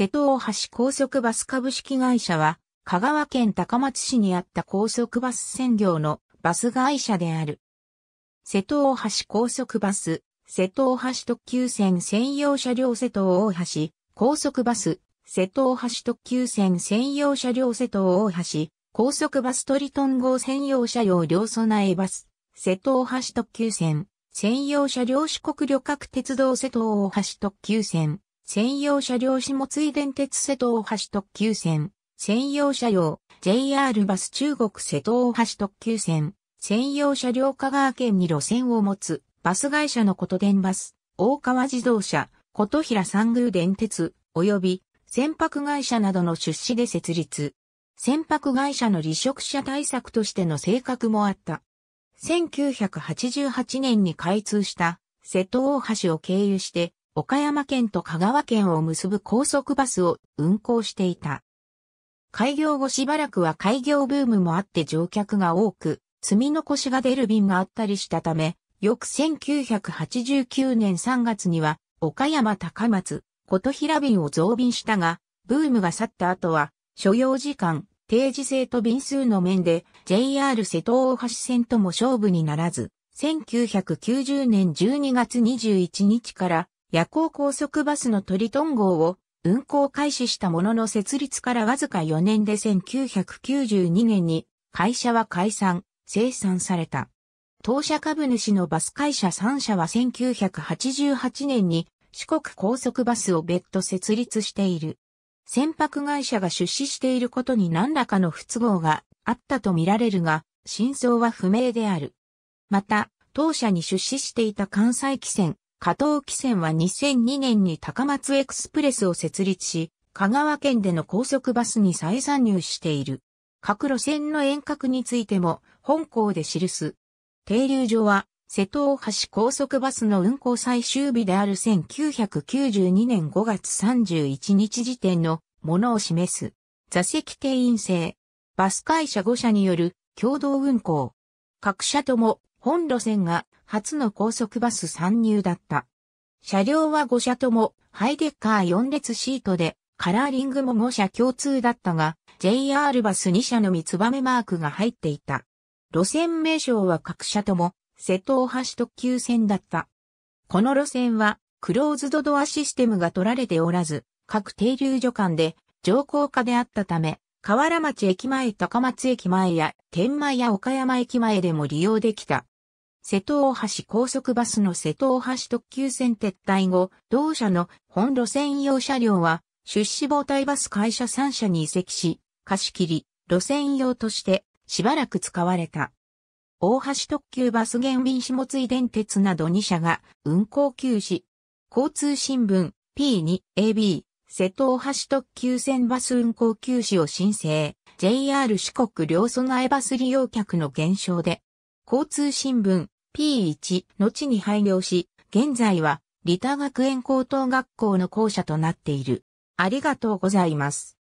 瀬戸大橋高速バス株式会社は、香川県高松市にあった高速バス専業のバス会社である。瀬戸大橋高速バス、瀬戸大橋特急線専用車両瀬戸大橋、高速バス、瀬戸大橋特急線専用車両瀬戸大橋、高速バストリトン号専用車両両備えバス、瀬戸大橋特急線、専用車両四国旅客鉄道瀬戸大橋特急線、専用車両下水電鉄瀬戸大橋特急線、専用車両、JR バス中国瀬戸大橋特急線、専用車両香川県に路線を持つ、バス会社の琴電バス、大川自動車、琴平三宮電鉄、及び、船舶会社などの出資で設立。船舶会社の離職者対策としての性格もあった。1988年に開通した瀬戸大橋を経由して岡山県と香川県を結ぶ高速バスを運行していた。開業後しばらくは開業ブームもあって乗客が多く、積み残しが出る便があったりしたため、翌1989年3月には、岡山高松、琴平便を増便したが、ブームが去った後は、所要時間、定時制と便数の面で、JR 瀬戸大橋線とも勝負にならず、1990年12月21日から夜行高速バスのトリトン号を運行開始したものの設立からわずか4年で1992年に会社は解散、生産された。当社株主のバス会社3社は1988年に四国高速バスを別途設立している。船舶会社が出資していることに何らかの不都合があったとみられるが、真相は不明である。また、当社に出資していた関西汽船、加藤汽船は2002年に高松エクスプレスを設立し、香川県での高速バスに再参入している。各路線の遠隔についても本校で記す。停留所は瀬戸大橋高速バスの運行最終日である1992年5月31日時点のものを示す。座席定員制。バス会社5社による共同運行。各社とも本路線が初の高速バス参入だった。車両は5車ともハイデッカー4列シートで、カラーリングも5車共通だったが、JR バス2車の三つばめマークが入っていた。路線名称は各社とも、瀬戸大橋特急線だった。この路線は、クローズドドアシステムが取られておらず、各停留所間で乗降下であったため、河原町駅前高松駅前や天満や岡山駅前でも利用できた。瀬戸大橋高速バスの瀬戸大橋特急線撤退後、同社の本路線用車両は、出資防体バス会社3社に移籍し、貸し切り、路線用としてしばらく使われた。大橋特急バス減便下津井電鉄など2社が運行休止。交通新聞 P2AB 瀬戸大橋特急線バス運行休止を申請。JR 四国両備えバス利用客の減少で。交通新聞 P1 のちに廃業し、現在は、利他学園高等学校の校舎となっている。ありがとうございます。